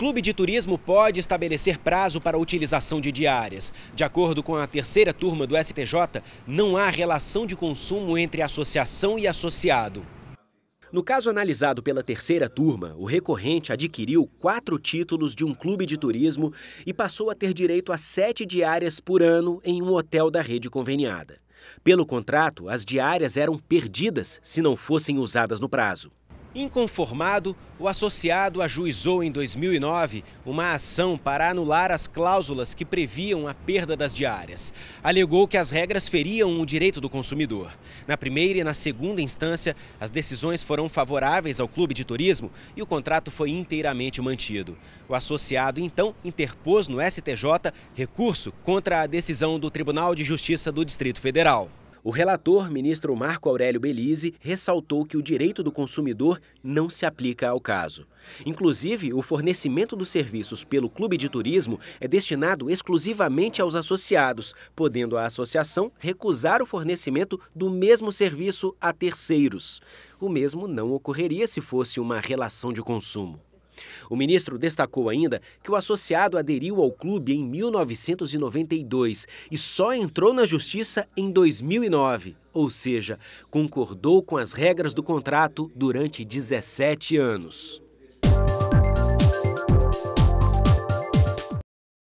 clube de turismo pode estabelecer prazo para a utilização de diárias. De acordo com a terceira turma do STJ, não há relação de consumo entre associação e associado. No caso analisado pela terceira turma, o recorrente adquiriu quatro títulos de um clube de turismo e passou a ter direito a sete diárias por ano em um hotel da rede conveniada. Pelo contrato, as diárias eram perdidas se não fossem usadas no prazo. Inconformado, o associado ajuizou em 2009 uma ação para anular as cláusulas que previam a perda das diárias. Alegou que as regras feriam o direito do consumidor. Na primeira e na segunda instância, as decisões foram favoráveis ao clube de turismo e o contrato foi inteiramente mantido. O associado então interpôs no STJ recurso contra a decisão do Tribunal de Justiça do Distrito Federal. O relator, ministro Marco Aurélio Belize, ressaltou que o direito do consumidor não se aplica ao caso. Inclusive, o fornecimento dos serviços pelo Clube de Turismo é destinado exclusivamente aos associados, podendo a associação recusar o fornecimento do mesmo serviço a terceiros. O mesmo não ocorreria se fosse uma relação de consumo. O ministro destacou ainda que o associado aderiu ao clube em 1992 e só entrou na justiça em 2009, ou seja, concordou com as regras do contrato durante 17 anos.